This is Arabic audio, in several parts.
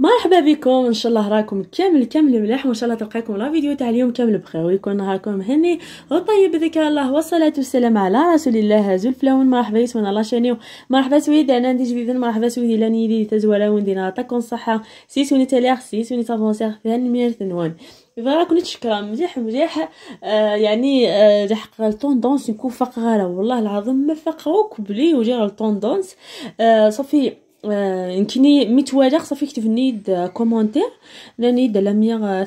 مرحبا بكم ان شاء الله راكم كامل كامل مليح وان شاء الله تلقاكم لا فيديو تاع اليوم كامل بخير ويكون نهاركم مهني وطيب بذكر الله والصلاه والسلام على رسول الله زول فلاون مرحبا يسمن الله شانيو مرحبا سويدي انا عندي جديد مرحبا سويدي لاني دي تزوالا وندي نعطيكم الصحه سيسوني سي سيسوني سافونسيغ ثاني مير ثنوان فوالا كنت شكرا مليح مليح يعني يعني آه التوندونس يكون نكون فقره والله العظيم ما فقروك بلي وجا التوندونس آه صافي آه يمكنني متوالق صافي كتب نيد كومونتير لاني دا لاميغ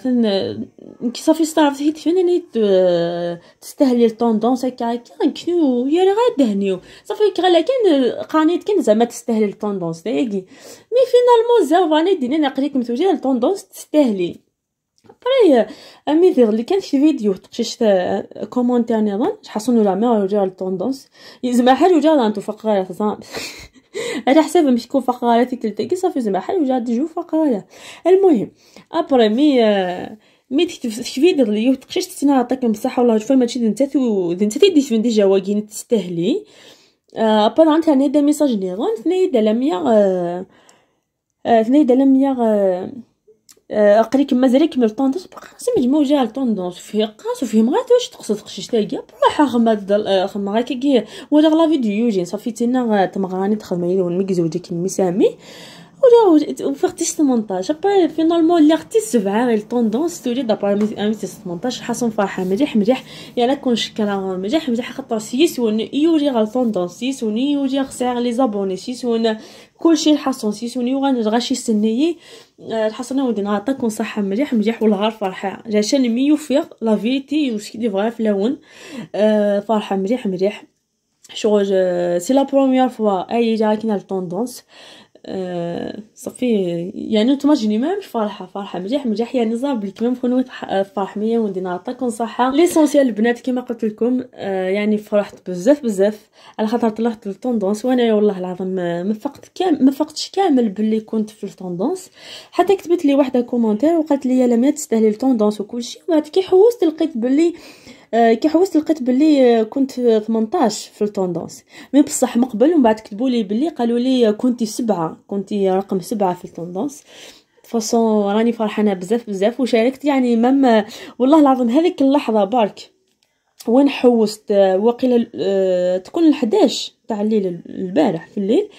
كي صافي استعرفت آه، هي تفني لاني تستهلي التوندونس هكا هكا يمكنو يا راه دهنيو صافي كغلا كان آه، قانيت كان زعما تستهلي التوندونس داكي مي فينالمون زعما راني ديني نقريك متوجه التوندونس تستهلي بري امي دير اللي كان في فيديو تقشيش كومونتير آه، نظام حصلوا لا ميغ وجا التوندونس زعما حاجه وجا انتو فقره على حساب مش تكون فقره تلتقي صافي زعما حل جات تجو فقره المهم ابري مي مي تكتفي دير ليا تقشيش تسنا عطاك المساحه والله شوفي ماشي دنتات ودنتات ديت من ديجا واكين تستاهلي ابار عندها نيدا ميساج نيرون ثنايا دا لميا ثنايا دا لميا كما مازال بقى طوندونس بقاسم مجموجة الطوندونس فيه قاس وفيه مغات واش تقصد خشيش تاقيا بروح غماد غمغا آه، كي ولا لا فيديو يوجين صافي تينا تمغاني تخدم يدون ميك زوجك المسامي وفي 18 ابا فينالمون لارتيست فعا التوندونس تولي ابا 18 حسن فرحه مليح مليح يلا كون شكرا مليح مليح خاطر سيسون يوري غا التوندونس الطوندونس سيسون غا خساع لي زابوني سيسون كلشي الحصون سيسون يوغان شي سنيي الحصون ودي نعطيكم صحه مليح مليح والهار فرحه عشان مي يوفيغ لا فيتي وسكي فغا في لون فرحه مليح مليح شغل سي لا بروميير فوا اي جا كينا التوندونس آه، صافي يعني نتوما جيني ميم فرحه فرحه مليح مليح يعني زابلك ميم كون آه، فرح مية وندي نعطيكم صحه ليسونسيال البنات كيما قلت لكم آه، يعني فرحت بزاف بزاف على خاطر طلعت للطوندونس وانا والله العظيم ما فقت كام ما فقتش كامل بلي كنت في الطوندونس حتى كتبت لي وحده كومونتير وقالت لي لا ما تستاهلي الطوندونس وكلشي وبعد كي حوست لقيت بلي آه آه، كي حوست لقيت بلي آه، كنت 18 في التوندونس مي بصح من قبل ومن بعد كتبوا لي بلي قالوا لي كنتي سبعه كنتي رقم سبعه في التوندونس فصون راني فرحانه بزاف بزاف وشاركت يعني مام والله العظيم هذيك اللحظه برك وين حوست آه، واقيلا تكون ال11 تاع الليل البارح في الليل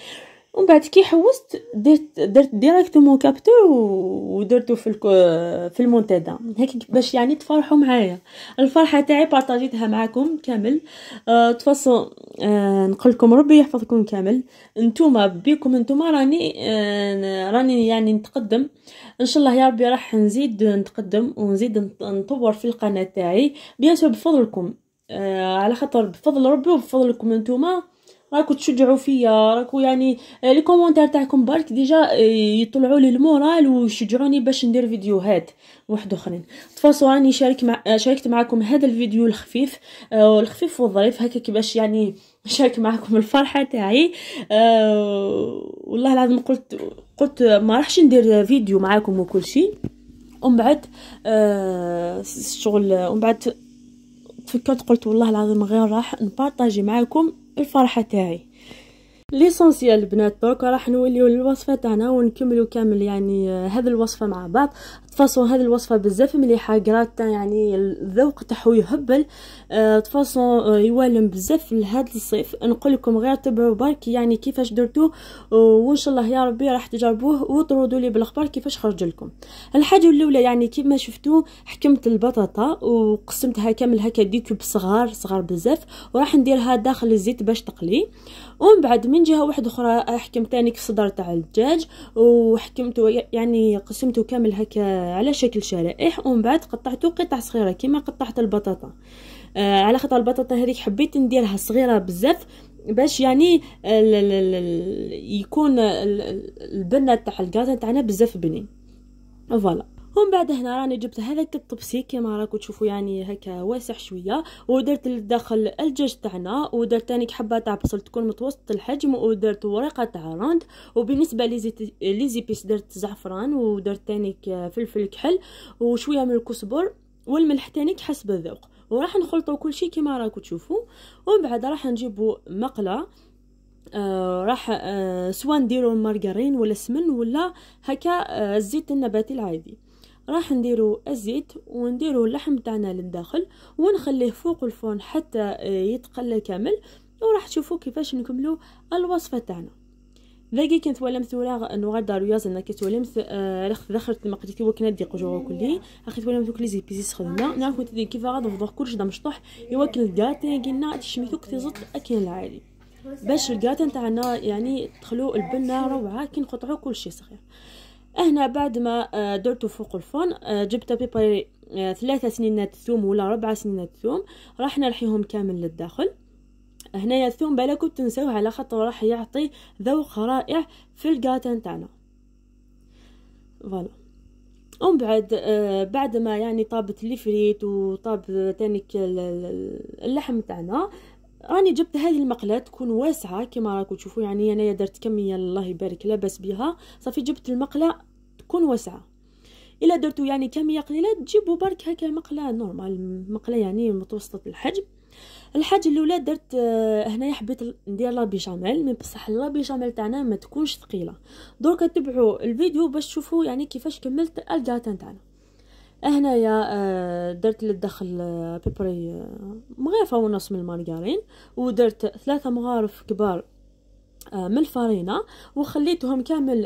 ومن بعد كي حوست درت درت ديريكتومون كابتو ودرتو في في المنتدى هيك باش يعني تفرحوا معايا الفرحه تاعي بارطاجيتها معاكم كامل أه تفصل أه نقول لكم ربي يحفظكم كامل نتوما بيكم نتوما راني أه راني يعني نتقدم ان شاء الله يا ربي راح نزيد نتقدم ونزيد نطور في القناه تاعي بيان بفضلكم أه على خاطر بفضل ربي وبفضلكم نتوما راكو تشجعوا فيا راكو يعني آه، لي كومونتير تاعكم برك ديجا آه، يطلعوا لي المورال ويشجعوني باش ندير فيديوهات واحد اخرين تفاصوا راني شارك مع آه، شاركت معكم هذا الفيديو الخفيف آه الخفيف والظريف هكا كيفاش يعني نشارك معكم الفرحه تاعي آه والله العظيم قلت قلت ما راحش ندير فيديو معاكم وكل شيء ومن بعد آه ومن بعد تفكرت قلت والله العظيم غير راح نبارطاجي معاكم الفرحه تاعي ليسونسيال البنات دوك راح نوليو للوصفه تاعنا ونكملو كامل يعني آه، هذه الوصفه مع بعض تفاصو هذه الوصفه بزاف مليحه كراتا يعني الذوق تاعو يهبل أه تفاصو آه، يوالم بزاف لهذا الصيف نقول لكم غير تبعوا برك يعني كيفاش درتوه وان شاء الله يا ربي راح تجربوه وتردوا لي بالاخبار كيفاش خرج لكم الحاجه الاولى يعني كيما شفتوا حكمت البطاطا وقسمتها كامل هكا ديتو بصغار صغار صغار بزاف وراح نديرها داخل الزيت باش تقلي ومن بعد من جهه واحده اخرى حكمت ثاني الصدر تاع الدجاج وحكمته يعني قسمته كامل هكا آه، على شكل شرائح ومن بعد قطعته قطع صغيره كما قطعت البطاطا آه على خاطر البطاطا هذيك حبيت نديرها صغيره بزاف باش يعني ال ال ال يكون البنه تاع الكازا تاعنا بزاف بنين فوالا ومن بعد هنا راني جبت هذاك الطبسي كيما راكم تشوفوا يعني هكا واسع شويه ودرت لداخل الدجاج تاعنا ودرت ثاني حبه تاع بصل تكون متوسط الحجم ودرت ورقه تاع روند وبالنسبه لي زيبيس درت زعفران ودرت ثاني فلفل كحل وشويه من الكسبر والملح تانيك حسب الذوق وراح نخلطو كل شيء كما راكم تشوفوا ومن بعد راح نجيبو مقله آه راح آه سواء نديرو المارغرين ولا السمن ولا هكا آه الزيت النباتي العادي راح نديرو الزيت ونديرو اللحم تاعنا للداخل ونخليه فوق الفرن حتى آه، يتقلى كامل وراح تشوفوا كيفاش نكملو الوصفه تاعنا ذاكي كنت ولا مثولا نغدر ويازنا كنت ولا مث آه، رخت دخلت ما قلت وكنا دي قجوره كلي اخي ولا مثوك لي زيبيزي خدمنا نعرف تدي كيف غاد نفضح كلش دا مشطوح يوكل الكاتين قلنا تشميتو زط اكل العادي باش الكاتين تاعنا يعني تخلو البنه روعه كي نقطعو كلشي صغير هنا بعد ما آه، درتو فوق الفرن آه، جبت بيبري آه، ثلاثة سنينات ثوم ولا ربعة سنينات ثوم راح نرحيهم كامل للداخل هنايا الثوم بلاكو تنسوه على خاطر راح يعطي ذوق رائع في الكاتا تاعنا فوالا ومن بعد آه بعد ما يعني طابت الفريت وطاب تانيك اللحم تاعنا راني جبت هذه المقله تكون واسعه كما راكم تشوفوا يعني انايا درت كميه الله يبارك لاباس بها صافي جبت المقله تكون واسعه الا درتو يعني كميه قليله تجيبوا برك هكا مقله نورمال مقله يعني متوسطه الحجم الحاجه الاولى درت آه، هنايا حبيت ندير لابيشاميل مي بصح لابيشاميل تاعنا ما تكونش ثقيله درك تبعوا الفيديو باش تشوفوا يعني كيفاش كملت الجاتان تاعنا هنايا آه، درت للدخل بيبري آه، آه، مغرفة ونص من المارغرين ودرت ثلاثة مغارف كبار من الفارينة وخليتهم كامل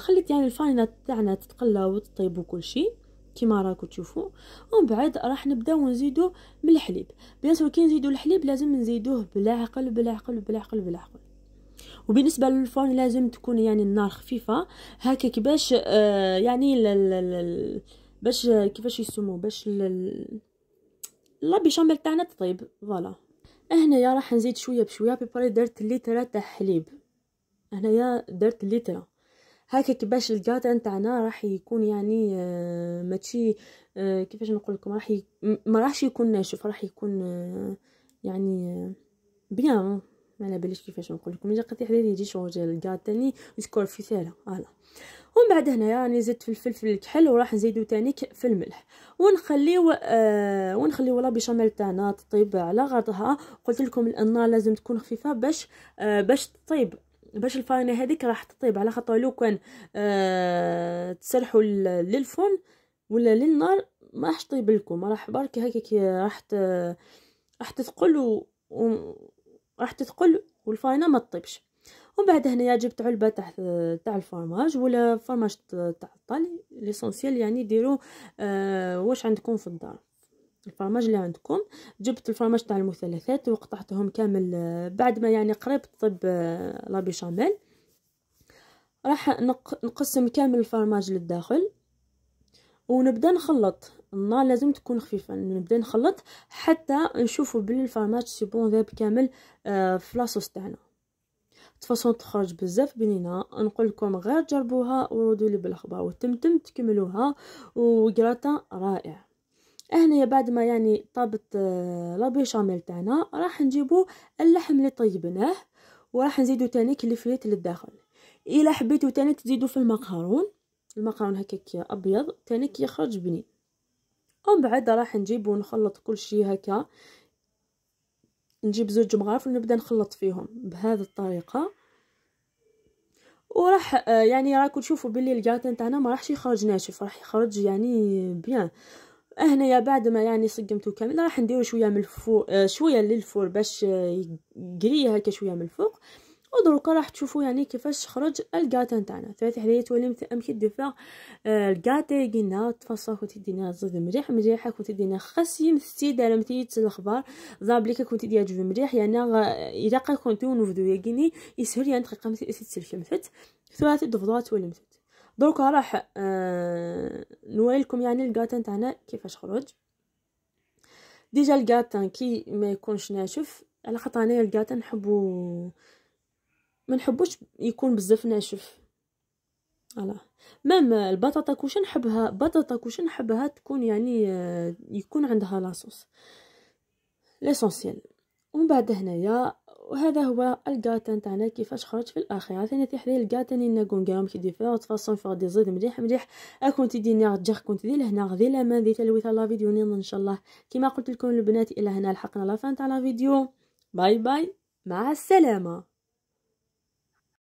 خليت يعني الفارينة تاعنا تتقلى وتطيب وكل شيء كيما راكو تشوفوا ومن بعد راح نبداو نزيدو من الحليب بيان سور كي نزيدو الحليب لازم نزيدوه بالعقل بالعقل بالعقل بالعقل وبالنسبه للفرن لازم تكون يعني النار خفيفه هكاك باش آه يعني باش كيفاش يسمو باش ال... لا بيشامبل تاعنا تطيب فوالا هنايا راح نزيد شويه بشويه بيبري درت ليترا تاع حليب هنايا درت ليترا هكا كيفاش الكاتا نتاعنا راح يكون يعني آه ماشي آه كيفاش نقول لكم راح ي... ما راحش يكون ناشف راح يكون آه يعني آه، بيان ما على باليش كيفاش نقول لكم الا قطيع ديال يجي شغل ديال الكاط ثاني ويسكر في ساله فوالا ومن بعد هنايا راني زدت في الفلفل الكحل وراح نزيدو تاني في الملح ونخليو آه ونخليو لا بيشاميل تاعنا تطيب على غرضها قلت لكم النار لازم تكون خفيفه باش آه باش تطيب باش الفرينه هذيك راح تطيب على خاطر لو كان آه تسرحوا للفرن ولا للنار ما راح تطيب لكم راح برك هكاك راح راح تثقل و راح تثقل والفاينه ما تطيبش ومن بعد هنايا جبت علبه تاع تاع الفرماج ولا فرماج تاع الطالي ليسونسييل يعني ديروا آه واش عندكم في الدار الفرماج اللي عندكم جبت الفرماج تاع المثلثات وقطعتهم كامل آه، بعد ما يعني قريب طيب لا بيشاميل راح نقسم كامل الفرماج للداخل ونبدا نخلط النار لازم تكون خفيفه نبدا نخلط حتى نشوفوا بلي الفرماج سيبون ذاب كامل آه في لاصوص تاعنا تفاصون تخرج بزاف بنينه نقول لكم غير جربوها وردوا لي بالاخبار وتمتم تكملوها وكراتا رائع هنايا بعد ما يعني طابت آه لا تاعنا راح نجيبو اللحم اللي طيبناه وراح نزيدو تاني كليفليت للداخل الا حبيتو تاني تزيدو في المقهرون المقارون هكاك ابيض تاني كيخرج بنين ومن بعد راح نجيب ونخلط كل شيء هكا نجيب زوج مغارف ونبدا نخلط فيهم بهذه الطريقه وراح آه، يعني راكم تشوفوا باللي الجاتن تاعنا ما راحش يخرج ناشف راح يخرج يعني بيان يا بعد ما يعني صقمته كامل راح نديرو شويه من الفوق آه، شويه للفور باش آه، يقري هكا شويه من الفوق ودروكا راح تشوفوا يعني كيفاش خرج الكاتا نتاعنا ثلاثه حدايا تولي مثل امشي دفا آه، الكاتا قلنا تفصل كنت دينا زاد مليح مليح كنت دينا خاسين ستي دارمتيت الاخبار زابليكا كنت ديا جوف مليح يعني الا قا كنت ونفدو يا كيني يسهل يعني دقيقه مثل ست مثت ثلاثه دفضات تولي مثت دروكا راح آه نوريلكم يعني الكاتا نتاعنا كيفاش خرج ديجا الكاتا كي ما يكونش ناشف على خاطر انا الكاتا نحبو ما نحبوش يكون بزاف ناشف فوالا ميم البطاطا كوش نحبها بطاطا كوش نحبها تكون يعني آه، يكون عندها لاصوص ليسونسييل ومن بعد هنايا وهذا هو الكاتان تاعنا كيفاش خرج في الاخر عاوتاني تيح لي الكاتان لنا كونغاهم كي ديفيرونت فاصون فور دي زيد مليح مليح اكون تي دينا جاه كنت دي لهنا غدي لامان دي تلويثه لا فيديو نين ان شاء الله كيما قلت لكم البنات الى هنا لحقنا لا فان تاع لا فيديو باي باي مع السلامه